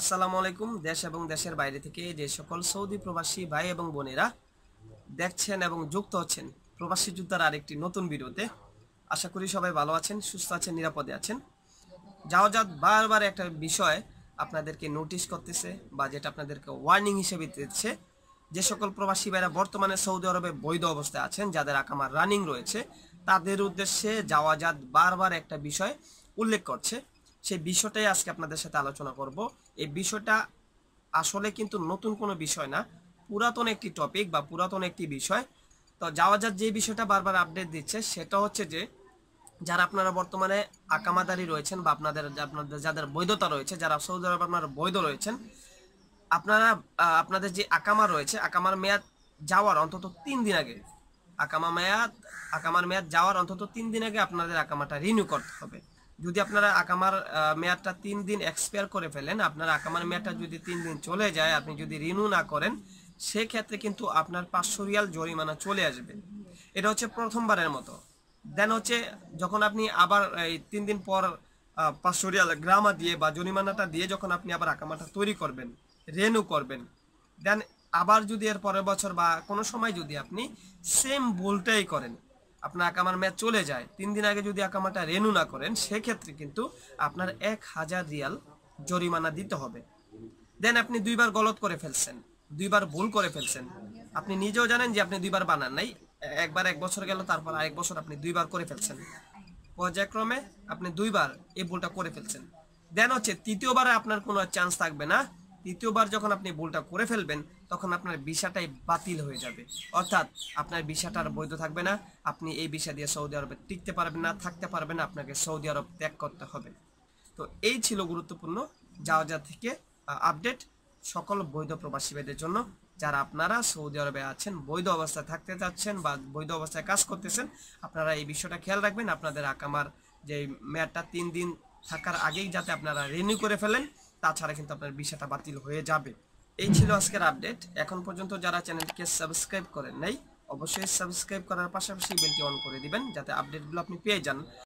আসসালামু আলাইকুম দেশ এবং দেশের বাইরে থেকে যে সকল সৌদি প্রবাসী ভাই এবং বোনেরা দেখছেন এবং যুক্ত হচ্ছেন প্রবাসী যুদ্ধার আরেকটি নতুন বিরোধে আশা করি সবাই ভালো আছেন সুস্থ আছেন নিরাপদে আছেন যাও বারবার একটা বিষয় আপনাদেরকে নোটিশ করতেছে বা যেটা আপনাদেরকে ওয়ার্নিং হিসেবে দিচ্ছে যে সকল প্রবাসী ভাইরা বর্তমানে সৌদি আরবে বৈধ অবস্থায় আছেন যাদের আকামার রানিং রয়েছে তাদের উদ্দেশ্যে যাওয়াজাত বারবার একটা বিষয় উল্লেখ করছে সেই বিষয়টাই আজকে আপনাদের সাথে আলোচনা করব এই বিষয়টা আসলে কিন্তু নতুন কোনো বিষয় না পুরাতন একটি টপিক বা পুরাতন একটি বিষয় তো যাওয়া যাক যে বিষয়টা বারবার আপডেট দিচ্ছে সেটা হচ্ছে যে যারা আপনারা বর্তমানে আকামাদারি রয়েছেন বা আপনাদের আপনাদের যাদের বৈধতা রয়েছে যারা সৌদি আরব আপনারা বৈধ রয়েছেন আপনারা আপনাদের যে আকামা রয়েছে আকামার মেয়াদ যাওয়ার অন্তত তিন দিন আগে আকামা মেয়াদ আকামার মেয়াদ যাওয়ার অন্তত তিন দিন আগে আপনাদের আকামাটা রিনিউ করতে হবে যদি আপনারা আকামার মেয়াদটা তিন দিন এক্সপায়ার করে ফেলেন আপনার আকামার মেয়াদটা যদি তিন দিন চলে যায় আপনি যদি রিনু না করেন সেক্ষেত্রে কিন্তু আপনার পাঁচশো রিয়াল জরিমানা চলে আসবে এটা হচ্ছে প্রথমবারের মতো দেন হচ্ছে যখন আপনি আবার এই তিন দিন পর পাঁচশো রিয়াল গ্রামা দিয়ে বা জরিমানাটা দিয়ে যখন আপনি আবার আকামাটা তৈরি করবেন রেনু করবেন দেন আবার যদি এর পরের বছর বা কোনো সময় যদি আপনি সেম বলটাই করেন আপনার আকামার ম্যাচ চলে যায় তিন দিন আগে যদি আকামাটা রেনু না করেন সেক্ষেত্রে কিন্তু আপনার এক হাজার রিয়াল জরিমানা দিতে হবে দেন আপনি দুইবার গলত করে ফেলছেন দুইবার ভুল করে ফেলছেন আপনি নিজেও জানেন যে আপনি দুইবার বানান নাই একবার এক বছর গেল তারপর আরেক বছর আপনি দুইবার করে ফেলছেন পর্যায়ক্রমে আপনি দুইবার এই ভুলটা করে ফেলছেন দেন হচ্ছে তৃতীয়বারে আপনার কোনো চান্স থাকবে না তৃতীয়বার যখন আপনি ভুলটা করে ফেলবেন তখন আপনার ভিসাটাই বাতিল হয়ে যাবে অর্থাৎ আপনার ভিসাটা আর বৈধ থাকবে না আপনি এই ভিসা দিয়ে সৌদি আরবে টিকতে পারবেন না থাকতে পারবেন না আপনাকে সৌদি আরব ত্যাগ করতে হবে তো এই ছিল গুরুত্বপূর্ণ যাওয়া যা থেকে আপডেট সকল বৈধ প্রবাসী বেদের জন্য যারা আপনারা সৌদি আরবে আছেন বৈধ অবস্থায় থাকতে চাচ্ছেন বা বৈধ অবস্থায় কাজ করতেছেন আপনারা এই বিষয়টা খেয়াল রাখবেন আপনাদের আকামার যে মেয়াদটা তিন দিন থাকার আগেই যাতে আপনারা রেনিউ করে ফেলেন তাছাড়া কিন্তু আপনার বিষয়টা বাতিল হয়ে যাবে এই ছিল আজকের আপডেট এখন পর্যন্ত যারা চ্যানেলটিকে সাবস্ক্রাইব করেন নাই অবশ্যই সাবস্ক্রাইব করার পাশাপাশি বেলটি অন করে দিবেন যাতে আপডেটগুলো আপনি পেয়ে যান